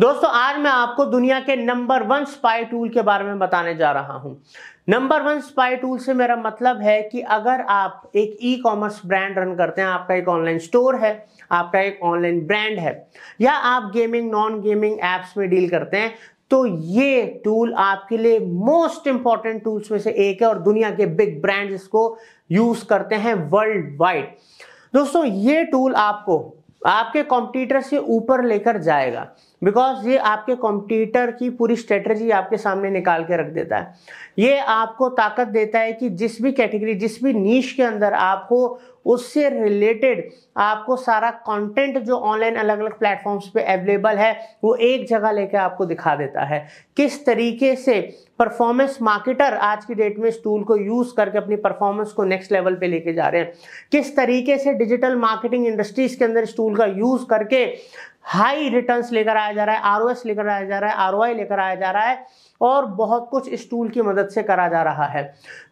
दोस्तों आज मैं आपको दुनिया के नंबर वन स्पाई टूल के बारे में बताने जा रहा हूं नंबर वन स्पाई टूल से मेरा मतलब है कि अगर आप एक ई कॉमर्स ब्रांड रन करते हैं आपका एक ऑनलाइन स्टोर है आपका एक ऑनलाइन ब्रांड है या आप गेमिंग नॉन गेमिंग एप्स में डील करते हैं तो ये टूल आपके लिए मोस्ट इंपॉर्टेंट टूल्स में से एक है और दुनिया के बिग ब्रांड इसको यूज करते हैं वर्ल्ड वाइड दोस्तों ये टूल आपको आपके कॉम्पिटिटर से ऊपर लेकर जाएगा बिकॉज ये आपके कॉम्पिटिटर की पूरी स्ट्रेटजी आपके सामने निकाल के रख देता है ये आपको ताकत देता है कि जिस भी कैटेगरी जिस भी नीच के अंदर आपको उससे रिलेटेड आपको सारा कंटेंट जो ऑनलाइन अलग अलग प्लेटफॉर्म्स पे अवेलेबल है वो एक जगह लेकर आपको दिखा देता है किस तरीके से परफॉर्मेंस मार्केटर आज की डेट में इस टूल को यूज़ करके अपनी परफॉर्मेंस को नेक्स्ट लेवल पे लेके जा रहे हैं किस तरीके से डिजिटल मार्केटिंग इंडस्ट्रीज के अंदर इस टूल का यूज़ करके हाई रिटर्न्स लेकर आया जा रहा है आर लेकर आया जा रहा है आर लेकर आया जा रहा है और बहुत कुछ इस टूल की मदद से करा जा रहा है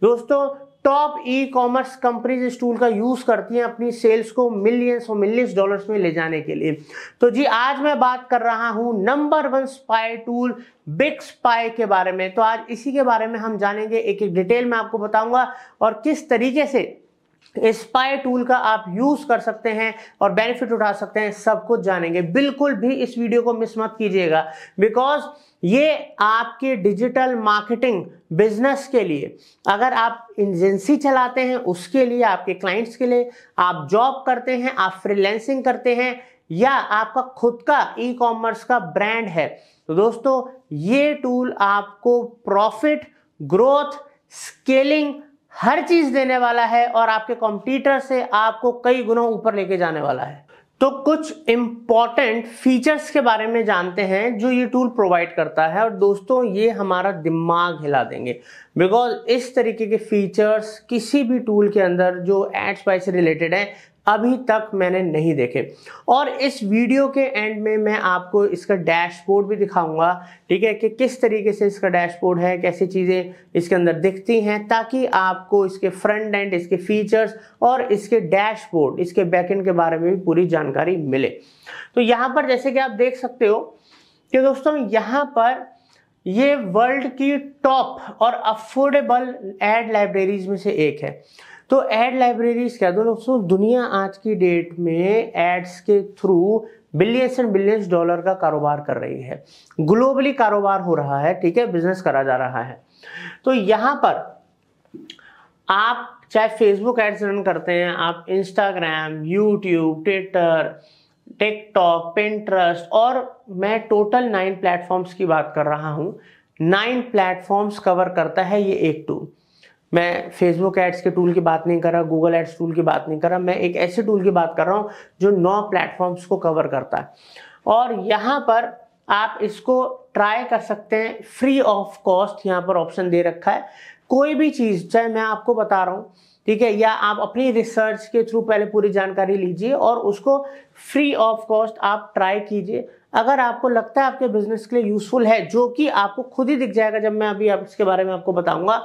दोस्तों टॉप ई कॉमर्स कंपनीज इस टूल का यूज करती हैं अपनी सेल्स को मिलियंस और मिलियंस डॉलर्स में ले जाने के लिए तो जी आज मैं बात कर रहा हूं number one spy tool BigSpy के बारे में तो आज इसी के बारे में हम जानेंगे एक एक डिटेल में आपको बताऊंगा और किस तरीके से स्पाई टूल का आप यूज कर सकते हैं और बेनिफिट उठा सकते हैं सब कुछ जानेंगे बिल्कुल भी इस वीडियो को मिस मत कीजिएगा बिकॉज ये आपके डिजिटल मार्केटिंग बिजनेस के लिए अगर आप एजेंसी चलाते हैं उसके लिए आपके क्लाइंट्स के लिए आप जॉब करते हैं आप फ्रीलैंसिंग करते हैं या आपका खुद का ई कॉमर्स का ब्रांड है तो दोस्तों ये टूल आपको प्रॉफिट ग्रोथ स्केलिंग हर चीज देने वाला है और आपके कॉम्पिटिटर से आपको कई गुना ऊपर लेके जाने वाला है तो कुछ इम्पॉर्टेंट फीचर्स के बारे में जानते हैं जो ये टूल प्रोवाइड करता है और दोस्तों ये हमारा दिमाग हिला देंगे बिकॉज इस तरीके के फीचर्स किसी भी टूल के अंदर जो एड्स बाय से रिलेटेड हैं अभी तक मैंने नहीं देखे और इस वीडियो के एंड में मैं आपको इसका डैशबोर्ड भी दिखाऊंगा ठीक है कि किस तरीके से इसका डैशबोर्ड है कैसी चीज़ें इसके अंदर दिखती हैं ताकि आपको इसके फ्रंट एंड इसके फीचर्स और इसके डैशबोर्ड इसके बैकेंड के बारे में भी पूरी जानकारी मिले तो यहाँ पर जैसे कि आप देख सकते हो कि दोस्तों यहाँ पर ये वर्ल्ड की टॉप और अफोर्डेबल एड लाइब्रेरीज में से एक है तो एड लाइब्रेरीज क्या तो दोस्तों दुनिया आज की डेट में एड्स के through billions and billions dollar का कारोबार कर रही है ग्लोबली कारोबार हो रहा है ठीक है बिजनेस करा जा रहा है तो यहाँ पर आप चाहे फेसबुक एड्स रन करते हैं आप Instagram YouTube Twitter TikTok Pinterest और मैं टोटल नाइन प्लेटफॉर्म्स की बात कर रहा हूँ नाइन प्लेटफॉर्म्स कवर करता है ये एक टू मैं फेसबुक एड्स के टूल की बात नहीं कर रहा गूगल एड्स टूल की बात नहीं कर रहा मैं एक ऐसे टूल की बात कर रहा हूँ जो नौ प्लेटफॉर्म्स को कवर करता है और यहाँ पर आप इसको ट्राई कर सकते हैं फ्री ऑफ कॉस्ट यहाँ पर ऑप्शन दे रखा है कोई भी चीज़ चाहे मैं आपको बता रहा हूँ ठीक है या आप अपनी रिसर्च के थ्रू पहले पूरी जानकारी लीजिए और उसको फ्री ऑफ कॉस्ट आप ट्राई कीजिए अगर आपको लगता है आपके बिजनेस के लिए यूजफुल है जो कि आपको खुद ही दिख जाएगा जब मैं अभी आप इसके बारे में आपको बताऊंगा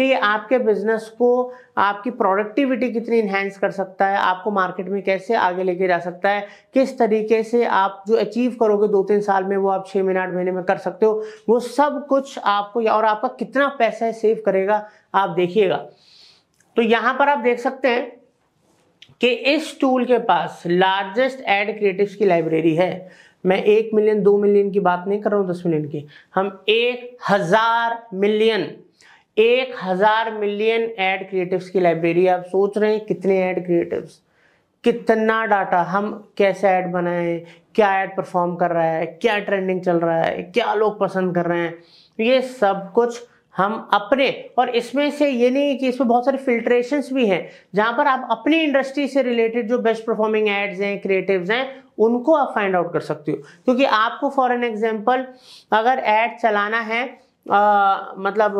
कि आपके बिजनेस को आपकी प्रोडक्टिविटी कितनी इन्हेंस कर सकता है आपको मार्केट में कैसे आगे लेके जा सकता है किस तरीके से आप जो अचीव करोगे दो तीन साल में वो आप छः महीने आठ महीने में कर सकते हो वो सब कुछ आपको और आपका कितना पैसा सेव करेगा आप देखिएगा तो यहाँ पर आप देख सकते हैं कि इस टूल के पास लार्जेस्ट एड क्रिएटिव्स की लाइब्रेरी है मैं एक मिलियन दो मिलियन की बात नहीं कर रहा हूँ दस मिलियन की हम एक हजार मिलियन एक हजार मिलियन एड क्रिएटिव्स की लाइब्रेरी आप सोच रहे हैं कितने एड क्रिएटिव्स कितना डाटा हम कैसे ऐड बनाएं क्या ऐड परफॉर्म कर रहा है क्या ट्रेंडिंग चल रहा है क्या लोग पसंद कर रहे हैं ये सब कुछ हम अपने और इसमें से ये नहीं कि इसमें बहुत सारे फिल्ट्रेशंस भी हैं जहाँ पर आप अपनी इंडस्ट्री से रिलेटेड जो बेस्ट परफॉर्मिंग एड्स हैं क्रिएटिव्स हैं उनको आप फाइंड आउट कर सकते हो क्योंकि आपको फॉर एन एग्जाम्पल अगर एड चलाना है आ, मतलब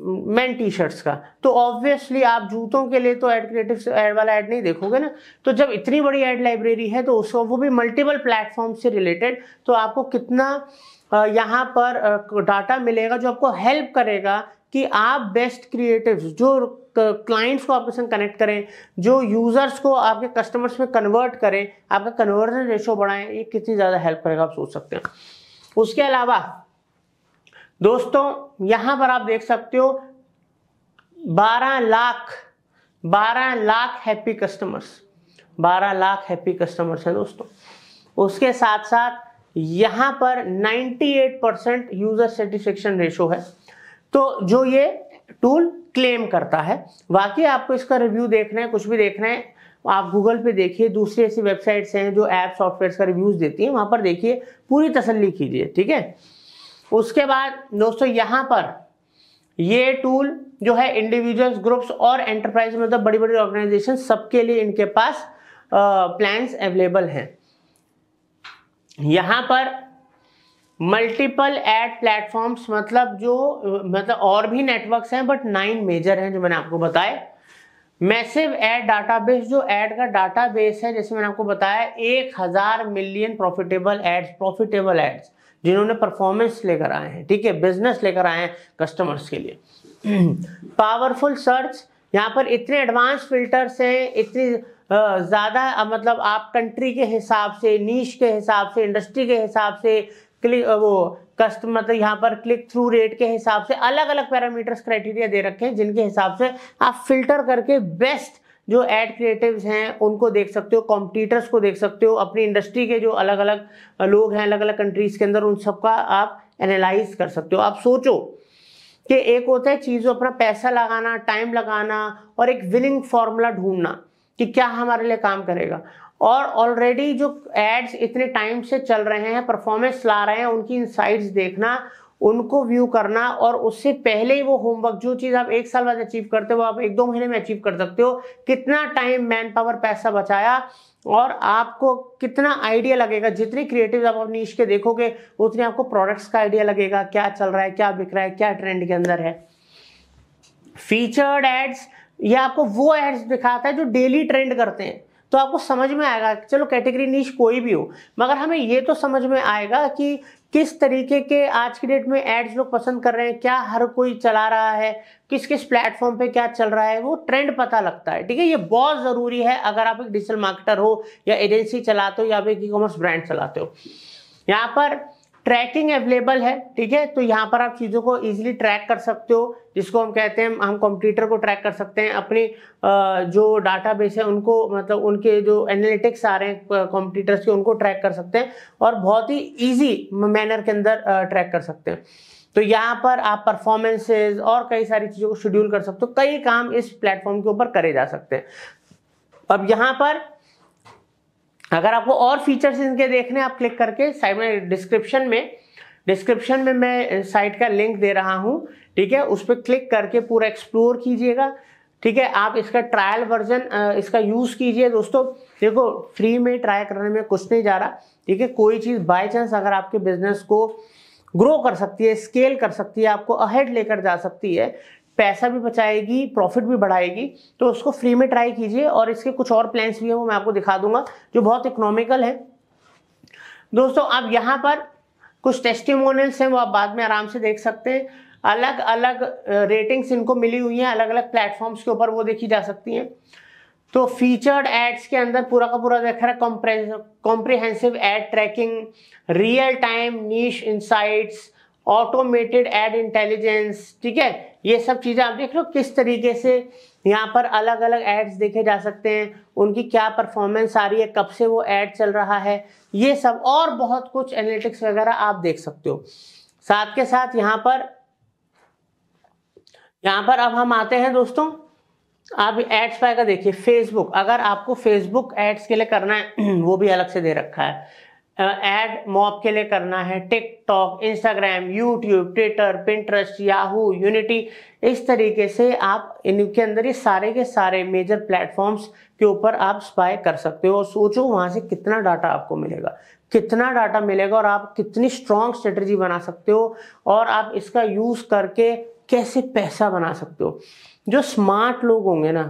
मैन टी शर्ट्स का तो ऑब्वियसली आप जूतों के लिए तो एड क्रिएटिव एड वाला एड नहीं देखोगे ना तो जब इतनी बड़ी एड लाइब्रेरी है तो उसको वो भी मल्टीपल प्लेटफॉर्म से रिलेटेड तो आपको कितना यहाँ पर डाटा मिलेगा जो आपको हेल्प करेगा कि आप बेस्ट क्रिएटिव जो क्लाइंट्स को आपके संग कनेक्ट करें जो यूज़र्स को आपके कस्टमर्स में कन्वर्ट करें आपका कन्वर्जन रेशो बढ़ाएं ये कितनी ज़्यादा हेल्प करेगा आप सोच सकते हैं उसके अलावा दोस्तों यहां पर आप देख सकते हो 12 lakh 12 lakh happy customers 12 lakh happy customers हैं दोस्तों उसके साथ साथ यहां पर 98 परसेंट यूजर सेटिस्फेक्शन रेशो है तो जो ये टूल क्लेम करता है बाकी आपको इसका रिव्यू देखना है कुछ भी देखना है आप गूगल पे देखिए दूसरी ऐसी वेबसाइट्स हैं जो ऐप सॉफ्टवेयर का रिव्यूज़ देती हैं वहां पर देखिए पूरी तसल्ली कीजिए ठीक है उसके बाद दोस्तों यहां पर ये टूल जो है इंडिविजुअल ग्रुप्स और एंटरप्राइज मतलब बड़ी बड़ी ऑर्गेनाइजेशन सबके लिए इनके पास प्लान अवेलेबल हैं यहां पर मल्टीपल एड प्लेटफॉर्म्स मतलब जो मतलब और भी नेटवर्क्स हैं बट नाइन मेजर हैं जो मैंने आपको बताए मैसिव एड डाटाबेस जो एड का डाटाबेस है जैसे मैंने आपको बताया एक हज़ार million profitable ads profitable ads जिन्होंने परफॉर्मेंस लेकर आए हैं ठीक है बिजनेस लेकर आए हैं कस्टमर्स के लिए पावरफुल सर्च यहाँ पर इतने एडवांस फिल्टर्स हैं इतनी ज़्यादा मतलब आप कंट्री के हिसाब से नीच के हिसाब से इंडस्ट्री के हिसाब से क्लिक वो कस्टमर मतलब यहाँ पर क्लिक थ्रू रेट के हिसाब से अलग अलग पैरामीटर्स क्राइटेरिया दे रखे हैं जिनके हिसाब से आप फिल्टर करके बेस्ट जो एड क्रिएटिव्स हैं उनको देख सकते हो कॉम्पिटिटर्स को देख सकते हो अपनी इंडस्ट्री के जो अलग अलग लोग हैं अलग अलग कंट्रीज के अंदर उन सबका आप एनालाइज कर सकते हो आप सोचो कि एक होता है चीज़ों अपना पैसा लगाना टाइम लगाना और एक विलिंग फॉर्मूला ढूंढना कि क्या हमारे लिए काम करेगा और ऑलरेडी जो एड्स इतने टाइम से चल रहे हैं परफॉर्मेंस ला रहे हैं उनकी इंसाइट्स देखना उनको व्यू करना और उससे पहले ही वो होमवर्क जो चीज़ आप एक साल बाद अचीव करते हो आप एक दो महीने में अचीव कर सकते हो कितना टाइम मैन पावर पैसा बचाया और आपको कितना आइडिया लगेगा जितने क्रिएटिव आप अपनी नीच के देखोगे उतने आपको प्रोडक्ट्स का आइडिया लगेगा क्या चल रहा है क्या बिक रहा है क्या ट्रेंड के अंदर है फीचर्ड एड्स ये आपको वो एड्स दिखाता है जो डेली ट्रेंड करते हैं तो आपको समझ में आएगा चलो कैटेगरी नीच कोई भी हो मगर हमें ये तो समझ में आएगा कि किस तरीके के आज की डेट में एड्स लोग पसंद कर रहे हैं क्या हर कोई चला रहा है किस किस प्लेटफॉर्म पे क्या चल रहा है वो ट्रेंड पता लगता है ठीक है ये बहुत ज़रूरी है अगर आप एक डिजिटल मार्केटर हो या एजेंसी चलाते हो या आप एक ई कॉमर्स ब्रांड चलाते हो यहाँ पर ट्रैकिंग अवेलेबल है ठीक है तो यहाँ पर आप चीज़ों को इजीली ट्रैक कर सकते हो जिसको हम कहते हैं हम कंप्यूटर को ट्रैक कर सकते हैं अपने जो डाटाबेस है उनको मतलब उनके जो एनालिटिक्स आ रहे हैं कंप्यूटर्स के उनको ट्रैक कर सकते हैं और बहुत ही ईजी मैनर के अंदर ट्रैक कर सकते हैं तो यहाँ पर आप परफॉर्मेंसेज और कई सारी चीज़ों को शेड्यूल कर सकते हो कई काम इस प्लेटफॉर्म के ऊपर करे जा सकते हैं अब यहाँ पर अगर आपको और फीचर्स इनके देखने आप क्लिक करके साइड में डिस्क्रिप्शन में डिस्क्रिप्शन में मैं साइट का लिंक दे रहा हूँ ठीक है उस पर क्लिक करके पूरा एक्सप्लोर कीजिएगा ठीक है आप इसका ट्रायल वर्जन इसका यूज़ कीजिए दोस्तों देखो फ्री में ट्राई करने में कुछ नहीं जा रहा ठीक है कोई चीज़ बाय चांस अगर आपके बिजनेस को ग्रो कर सकती है स्केल कर सकती है आपको अहेड लेकर जा सकती है पैसा भी बचाएगी प्रॉफिट भी बढ़ाएगी तो उसको फ्री में ट्राई कीजिए और इसके कुछ और प्लान्स भी हैं वो मैं आपको दिखा दूंगा जो बहुत इकोनॉमिकल है दोस्तों अब यहाँ पर कुछ टेस्टिमोनियल्स हैं वो आप बाद में आराम से देख सकते हैं अलग अलग रेटिंग्स इनको मिली हुई हैं अलग अलग प्लेटफॉर्म्स के ऊपर वो देखी जा सकती हैं तो फीचर्ड एड्स के अंदर पूरा का पूरा देख रहा है comprehensive ad tracking real time niche insights automated ad intelligence ठीक है ये सब चीज़ें आप देख लो किस तरीके से यहाँ पर अलग अलग एड्स देखे जा सकते हैं उनकी क्या परफॉर्मेंस आ रही है कब से वो एड चल रहा है ये सब और बहुत कुछ एनालिटिक्स वगैरह आप देख सकते हो साथ के साथ यहाँ पर यहाँ पर अब हम आते हैं दोस्तों आप एड्स पाएगा देखिए फेसबुक अगर आपको फेसबुक एड्स के लिए करना है वो भी अलग से दे रखा है एड मॉप के लिए करना है TikTok Instagram YouTube Twitter Pinterest Yahoo unity इस तरीके से आप इनके अंदर ये सारे के सारे मेजर प्लेटफॉर्म्स के ऊपर आप स्पाई कर सकते हो और सोचो वहाँ से कितना डाटा आपको मिलेगा कितना डाटा मिलेगा और आप कितनी स्ट्रॉन्ग स्ट्रेटजी बना सकते हो और आप इसका यूज़ करके कैसे पैसा बना सकते हो जो स्मार्ट लोग होंगे ना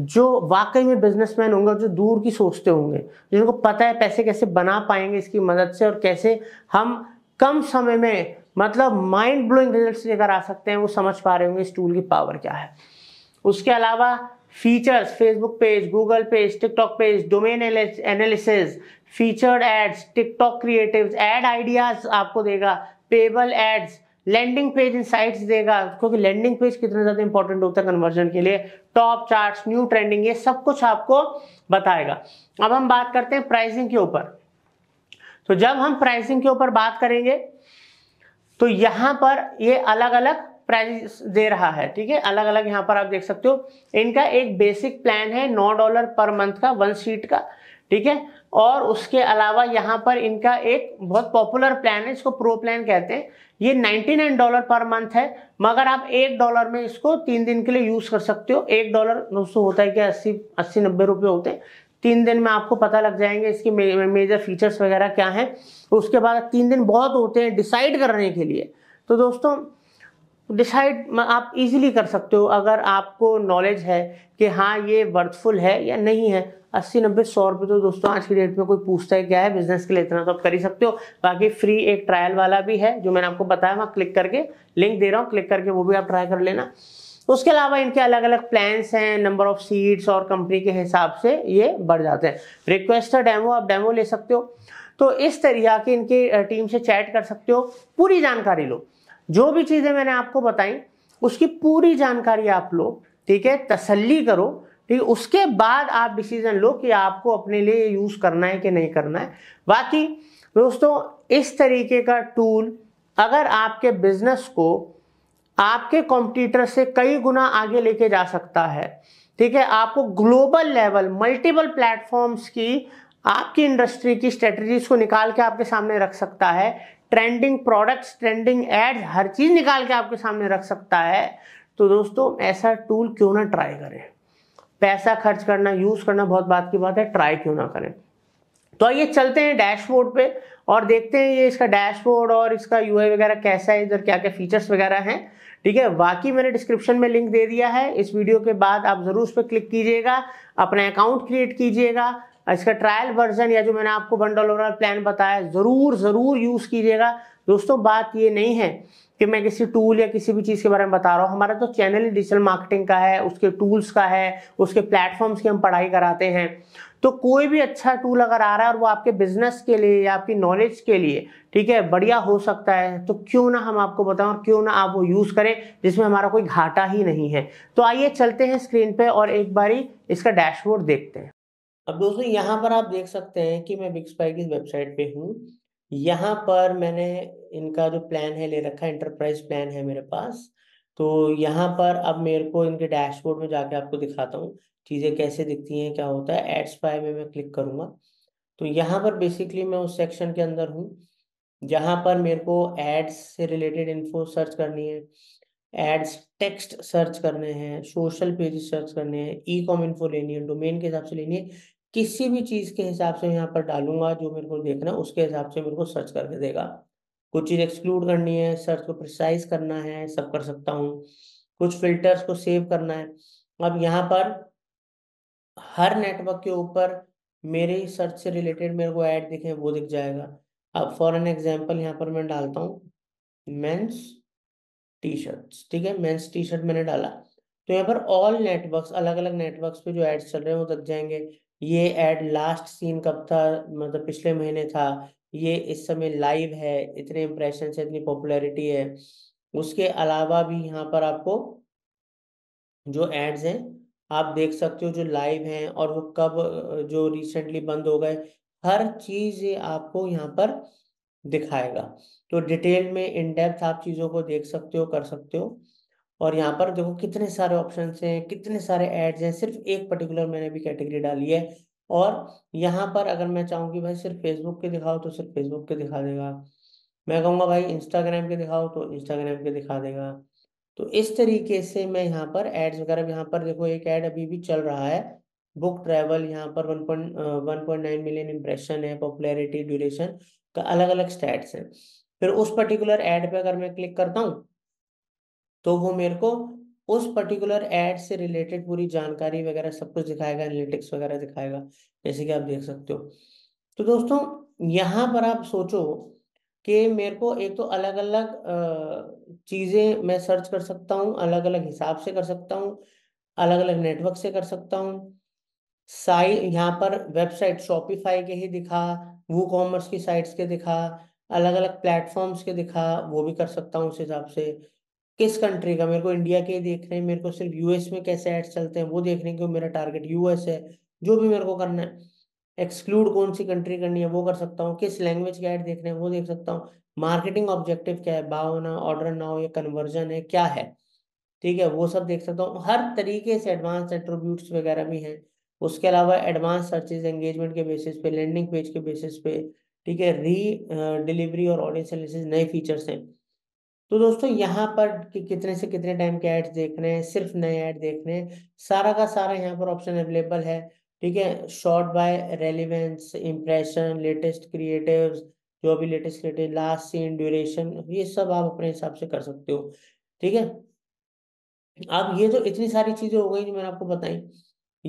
जो वाकई में बिजनेसमैन होंगे जो दूर की सोचते होंगे जिनको पता है पैसे कैसे बना पाएंगे इसकी मदद से और कैसे हम कम समय में मतलब माइंड ब्लोइंग रिजल्ट्स लेकर आ सकते हैं वो समझ पा रहे होंगे इस टूल की पावर क्या है उसके अलावा features Facebook page Google page TikTok page domain analysis featured ads TikTok creatives ad ideas आपको देगा पेबल एड्स लैंडिंग पेज इंसाइट्स देगा क्योंकि लैंडिंग पेज कितना ज़्यादा इंपॉर्टेंट होता है कन्वर्जन के लिए टॉप चार्ट्स न्यू ट्रेंडिंग ये सब कुछ आपको बताएगा अब हम बात करते हैं प्राइसिंग के ऊपर तो जब हम प्राइसिंग के ऊपर बात करेंगे तो यहाँ पर ये अलग अलग प्राइस दे रहा है ठीक है अलग अलग यहाँ पर आप देख सकते हो इनका एक बेसिक प्लान है नौ डॉलर पर मंथ का वन सीट का ठीक है और उसके अलावा यहाँ पर इनका एक बहुत पॉपुलर प्लान है इसको प्रो प्लान कहते हैं ये 99 डॉलर पर मंथ है मगर आप एक डॉलर में इसको तीन दिन के लिए यूज कर सकते हो एक डॉलर दोस्तों होता है कि अस्सी अस्सी नब्बे रुपये होते हैं तीन दिन में आपको पता लग जाएंगे इसके मे, मेजर फीचर्स वगैरह क्या हैं उसके बाद तीन दिन बहुत होते हैं डिसाइड करने के लिए तो दोस्तों डिसाइड आप इजीली कर सकते हो अगर आपको नॉलेज है कि हाँ ये वर्थफुल है या नहीं है अस्सी नब्बे सौ रुपये तो दोस्तों आज की डेट में कोई पूछता है क्या है बिजनेस के लिए इतना तो आप कर ही सकते हो बाकी फ्री एक ट्रायल वाला भी है जो मैंने आपको बताया वहाँ क्लिक करके लिंक दे रहा हूँ क्लिक करके वो भी आप ट्राई कर लेना उसके अलावा इनके अलग अलग प्लान्स हैं नंबर ऑफ सीट्स और कंपनी के हिसाब से ये बढ़ जाते हैं रिक्वेस्ट है डेमो आप डेमो ले सकते हो तो इस तरीके की इनके टीम से चैट कर सकते हो पूरी जानकारी लो जो भी चीज़ें मैंने आपको बताई उसकी पूरी जानकारी आप लो ठीक है तसल्ली करो ठीक है उसके बाद आप डिसीजन लो कि आपको अपने लिए यूज़ करना है कि नहीं करना है बाकी दोस्तों इस तरीके का टूल अगर आपके बिजनेस को आपके कॉम्पिटिटर से कई गुना आगे लेके जा सकता है ठीक है आपको ग्लोबल लेवल मल्टीपल प्लेटफॉर्म्स की आपकी इंडस्ट्री की स्ट्रेटजीज को निकाल के आपके सामने रख सकता है ट्रेंडिंग प्रोडक्ट्स ट्रेंडिंग एड्स हर चीज़ निकाल के आपके सामने रख सकता है तो दोस्तों ऐसा टूल क्यों ना ट्राई करें पैसा खर्च करना यूज़ करना बहुत बात की बात है ट्राई क्यों ना करें तो आइए चलते हैं डैशबोर्ड पे और देखते हैं ये इसका डैशबोर्ड और इसका यू वगैरह कैसा है इधर क्या क्या फीचर्स वगैरह हैं ठीक है बाकी मैंने डिस्क्रिप्शन में लिंक दे दिया है इस वीडियो के बाद आप ज़रूर उस पर क्लिक कीजिएगा अपना अकाउंट क्रिएट कीजिएगा इसका ट्रायल वर्जन या जो मैंने आपको बंडल ओवरऑल प्लान बताया ज़रूर ज़रूर यूज़ कीजिएगा दोस्तों बात ये नहीं है कि मैं किसी टूल या किसी भी चीज़ के बारे में बता रहा हूँ हमारा तो चैनल ही डिजिटल मार्केटिंग का है उसके टूल्स का है उसके प्लेटफॉर्म्स की हम पढ़ाई कराते हैं तो कोई भी अच्छा टूल अगर आ रहा है और वो आपके बिजनेस के लिए या आपकी नॉलेज के लिए ठीक है बढ़िया हो सकता है तो क्यों ना हम आपको बताएं और क्यों ना आप वो यूज़ करें जिसमें हमारा कोई घाटा ही नहीं है तो आइए चलते हैं स्क्रीन पे और एक बारी इसका डैशबोर्ड देखते हैं अब दोस्तों यहाँ पर आप देख सकते हैं कि मैं बिक्सपाई की वेबसाइट पे हूँ यहाँ पर मैंने इनका जो प्लान है ले रखा है इंटरप्राइज प्लान है मेरे पास तो यहाँ पर अब मेरे को इनके डैशबोर्ड में जाके आपको दिखाता हूँ चीज़ें कैसे दिखती हैं क्या होता है एड्स पाए में मैं क्लिक करूंगा तो यहाँ पर बेसिकली मैं उस सेक्शन के अंदर हूँ जहाँ पर मेरे को एड्स से रिलेटेड इन्फो सर्च करनी है एड्स टेक्स्ट सर्च करने हैं सोशल पेजेस सर्च करने हैं ई कॉम इन्फो लेनी है डोमेन के हिसाब से लेनी है किसी भी चीज़ के हिसाब से यहाँ पर डालूंगा जो मेरे को देखना उसके हिसाब से मेरे को सर्च करके देगा कुछ चीज़ एक्सक्लूड करनी है सर्च को प्रिसाइज करना है सब कर सकता हूँ कुछ फिल्टर्स को सेव करना है अब यहाँ पर हर नेटवर्क के ऊपर मेरे ही सर्च से रिलेटेड मेरे को ऐड दिखे वो दिख जाएगा अब फॉर एन एग्जाम्पल यहाँ पर मैं डालता हूँ मेन्स टी शर्ट्स ठीक है मेन्स टी शर्ट मैंने डाला तो यहाँ पर ऑल नेटवर्क्स अलग अलग नेटवर्क्स पे जो एड्स चल रहे हैं वो दिख जाएंगे ये एड लास्ट सीन कब था मतलब पिछले महीने था ये इस समय लाइव है इतने इम्प्रेशन है इतनी पॉपुलैरिटी है उसके अलावा भी यहाँ पर आपको जो एड्स हैं आप देख सकते हो जो लाइव हैं और वो कब जो रिसेंटली बंद हो गए हर चीज़ ये आपको यहाँ पर दिखाएगा तो डिटेल में इन डेप्थ आप चीज़ों को देख सकते हो कर सकते हो और यहाँ पर देखो कितने सारे ऑप्शन हैं कितने सारे एड्स हैं सिर्फ एक पर्टिकुलर मैंने भी कैटेगरी डाली है और यहाँ पर अगर मैं चाहूँगी भाई सिर्फ फेसबुक के दिखाओ तो सिर्फ फेसबुक के दिखा देगा मैं कहूँगा भाई इंस्टाग्राम के दिखाओ तो इंस्टाग्राम के दिखा देगा तो इस तरीके से मैं यहाँ पर एड्स वगैरह यहाँ पर देखो एक ऐड अभी भी चल रहा है बुक ट्रैवल यहाँ पर one point one point nine million impression है पॉपुलैरिटी ड्यूरेशन का अलग अलग स्टैट्स हैं फिर उस पर्टिकुलर एड पे अगर मैं क्लिक करता हूँ तो वो मेरे को उस पर्टिकुलर एड से रिलेटेड पूरी जानकारी वगैरह सब कुछ दिखाएगा एनालिटिक्स वगैरह दिखाएगा जैसे कि आप देख सकते हो तो दोस्तों यहाँ पर आप सोचो कि मेरे को एक तो अलग अलग चीज़ें मैं सर्च कर सकता हूँ अलग अलग हिसाब से कर सकता हूँ अलग अलग नेटवर्क से कर सकता हूँ साइ यहाँ पर वेबसाइट शॉपिफाई के ही दिखा वो कॉमर्स की साइट्स के दिखा अलग अलग प्लेटफॉर्म्स के दिखा वो भी कर सकता हूँ उस हिसाब से किस कंट्री का मेरे को इंडिया के देखने हैं मेरे को सिर्फ यूएस में कैसे एड्स चलते हैं वो देखने के मेरा टारगेट यूएस है जो भी मेरे को करना है एक्सक्लूड कौन सी कंट्री करनी है वो कर सकता हूँ किस लैंग्वेज के ऐड देखने हैं वो देख सकता हूँ मार्केटिंग ऑब्जेक्टिव क्या है भावना ऑर्डर ना हो या कन्वर्जन है क्या है ठीक है वो सब देख सकता हूँ हर तरीके से एडवांस एट्रीब्यूट्स वगैरह भी हैं उसके अलावा एडवांस सर्चेज एंगेजमेंट के बेसिस पे लैंडिंग पेज के बेसिस पे ठीक है री डिलीवरी और ऑडियंस एनालिसिस नए फीचर्स हैं तो दोस्तों यहाँ पर कि कितने से कितने टाइम के एड्स देख रहे हैं सिर्फ नए ऐड देख रहे हैं सारा का सारा यहाँ पर ऑप्शन अवेलेबल है ठीक है sort by relevance impression latest creative जो भी latest creative last seen duration ये सब आप अपने हिसाब से कर सकते हो ठीक है अब ये जो इतनी सारी चीजें हो गई जो मैंने आपको बताई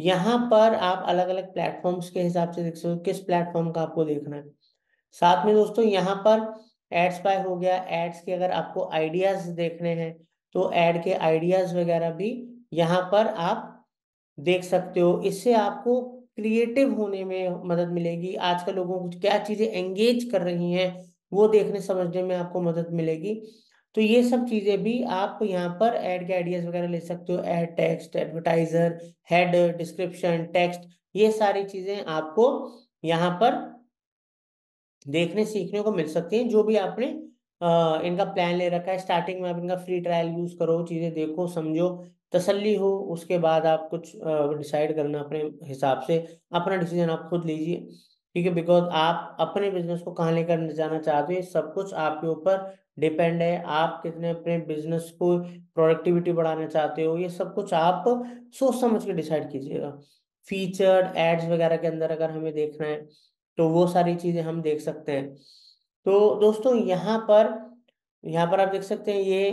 यहाँ पर आप अलग अलग प्लेटफॉर्म्स के हिसाब से देख सकते हो किस प्लेटफॉर्म का आपको देखना है साथ में दोस्तों यहाँ पर एड्स बाय हो गया एड्स के अगर आपको आइडियाज देखने हैं तो एड के आइडियाज वगैरह भी यहाँ पर आप देख सकते हो इससे आपको क्रिएटिव होने में मदद मिलेगी आजकल लोगों को क्या चीजें एंगेज कर रही हैं वो देखने समझने में आपको मदद मिलेगी तो ये सब चीजें भी आप यहाँ पर एड के आइडियाज वगैरह ले सकते हो ad text advertiser head description text ये सारी चीजें आपको यहाँ पर देखने सीखने को मिल सकती है जो भी आपने आ, इनका प्लान ले रखा है स्टार्टिंग में आप इनका फ्री ट्रायल यूज करो चीजें देखो समझो तसल्ली हो उसके बाद आप कुछ डिसाइड करना अपने हिसाब से अपना डिसीजन आप खुद लीजिए ठीक है बिकॉज आप अपने बिजनेस को कहाँ लेकर जाना चाहते हो सब कुछ आपके ऊपर डिपेंड है आप कितने अपने बिजनेस को प्रोडक्टिविटी बढ़ाना चाहते हो ये सब कुछ आप सोच समझ के डिसाइड कीजिएगा फीचर एड्स वगैरह के अंदर अगर हमें देखना है तो वो सारी चीजें हम देख सकते हैं तो दोस्तों यहाँ पर यहाँ पर आप देख सकते हैं ये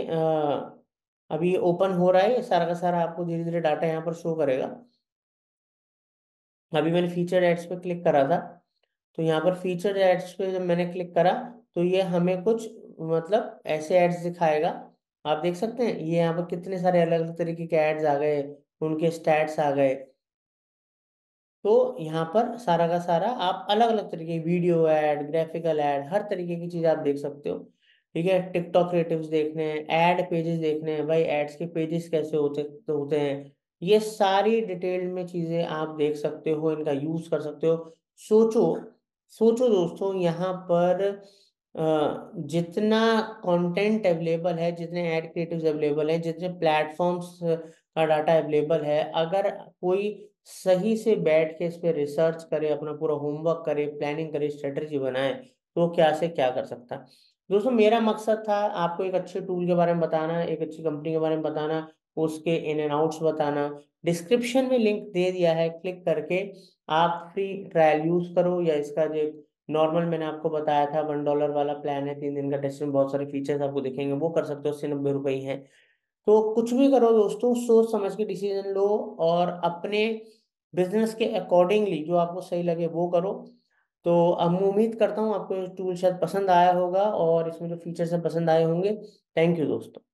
अभी ओपन हो रहा है सारा का सारा आपको धीरे धीरे डाटा यहाँ पर शो करेगा अभी मैंने फीचर एड्स पे क्लिक करा था तो यहाँ पर फीचर एड्स पे जब मैंने क्लिक करा तो ये हमें कुछ मतलब ऐसे एड्स दिखाएगा आप देख सकते हैं ये यहाँ पर कितने सारे अलग अलग तरीके के एड्स आ गए उनके स्टैट्स आ गए तो यहाँ पर सारा का सारा आप अलग अलग तरीके की वीडियो एड ग्राफिकल एड हर तरीके की चीज़ आप देख सकते हो ठीक है टिकटॉक क्रिएटिव देखने एड पेजेस देखने हैं भाई एड्स के पेजेस कैसे होते होते हैं ये सारी डिटेल में चीज़ें आप देख सकते हो इनका यूज़ कर सकते हो सोचो सोचो दोस्तों यहाँ पर जितना कंटेंट अवेलेबल है जितने एड क्रिएटिव्स अवेलेबल हैं जितने प्लेटफॉर्म्स का डाटा अवेलेबल है अगर कोई सही से बैठ के इस पर रिसर्च करे अपना पूरा होमवर्क करे प्लानिंग करे स्ट्रेटजी बनाए तो क्या से क्या कर सकता दोस्तों मेरा मकसद था आपको एक अच्छे टूल के बारे में बताना एक अच्छी कंपनी के बारे में बताना उसके इन एंड आउट्स बताना डिस्क्रिप्शन में लिंक दे दिया है क्लिक करके आप फ्री ट्रायल यूज करो या इसका जो नॉर्मल मैंने आपको बताया था वन डॉलर वाला प्लान है तीन दिन का टेस्ट में बहुत सारे फीचर्स आपको दिखेंगे वो कर सकते हो अस्सी नब्बे रुपये हैं तो कुछ भी करो दोस्तों सोच समझ के डिसीजन लो और अपने बिजनेस के अकॉर्डिंगली जो आपको सही लगे वो करो तो अब मैं उम्मीद करता हूँ आपको टूल शायद पसंद आया होगा और इसमें जो फीचर्स हैं पसंद आए होंगे थैंक यू दोस्तों